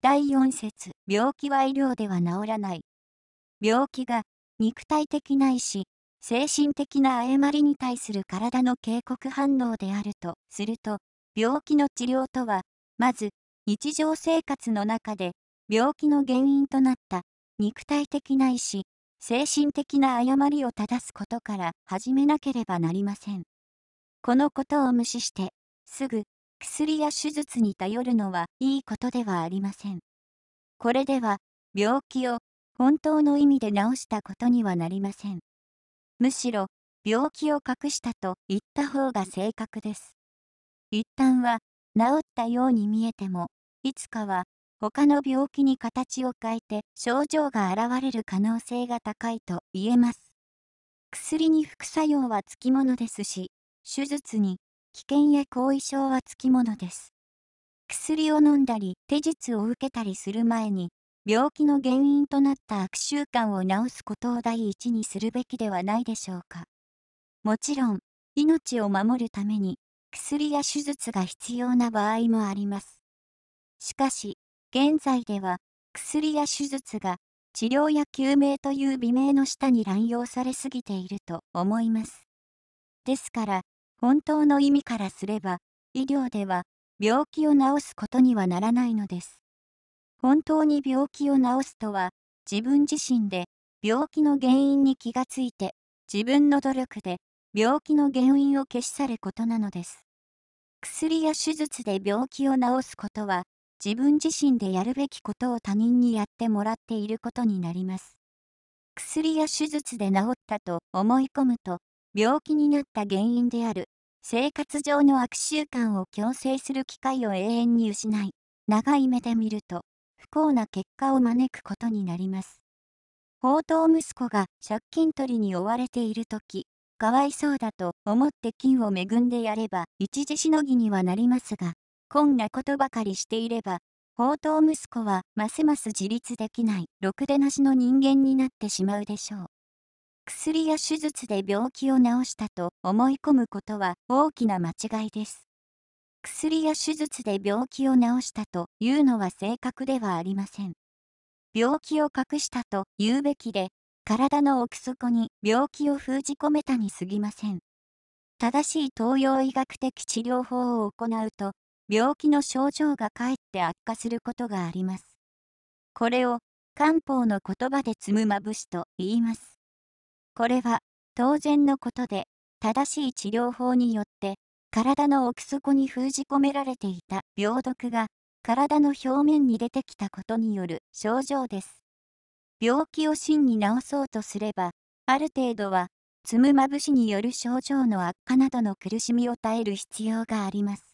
第4節病気は医療では治らない。病気が肉体的ないし、精神的な誤りに対する体の警告反応であるとすると、病気の治療とは、まず、日常生活の中で、病気の原因となった肉体的ないし、精神的な誤りを正すことから始めなければなりません。このことを無視して、すぐ薬や手術に頼るのはいいことではありません。これでは病気を本当の意味で治したことにはなりません。むしろ病気を隠したと言った方が正確です。一旦は治ったように見えても、いつかは他の病気に形を変えて症状が現れる可能性が高いと言えます。薬に副作用はつきものですし、手術に危険や後遺症はつきものです。薬を飲んだり手術を受けたりする前に病気の原因となった悪習慣を治すことを第一にするべきではないでしょうか。もちろん命を守るために薬や手術が必要な場合もあります。しかし現在では薬や手術が治療や救命という美名の下に乱用されすぎていると思います。ですから本当の意味からすれば、医療では病気を治すことにはならないのです。本当に病気を治すとは、自分自身で病気の原因に気がついて、自分の努力で病気の原因を消し去ることなのです。薬や手術で病気を治すことは、自分自身でやるべきことを他人にやってもらっていることになります。薬や手術で治ったと思い込むと、病気になった原因である生活上の悪習慣を強制する機会を永遠に失い長い目で見ると不幸な結果を招くことになります宝刀息子が借金取りに追われている時かわいそうだと思って金を恵んでやれば一時しのぎにはなりますがこんなことばかりしていれば宝刀息子はますます自立できないろくでなしの人間になってしまうでしょう薬や手術で病気を治したと思い込むことは大きな間違いです。薬や手術で病気を治したというのは正確ではありません。病気を隠したと言うべきで、体の奥底に病気を封じ込めたに過ぎません。正しい東洋医学的治療法を行うと、病気の症状がかえって悪化することがあります。これを漢方の言葉で積むまぶしと言います。これは当然のことで、正しい治療法によって、体の奥底に封じ込められていた病毒が、体の表面に出てきたことによる症状です。病気を真に治そうとすれば、ある程度は、つむまぶしによる症状の悪化などの苦しみを耐える必要があります。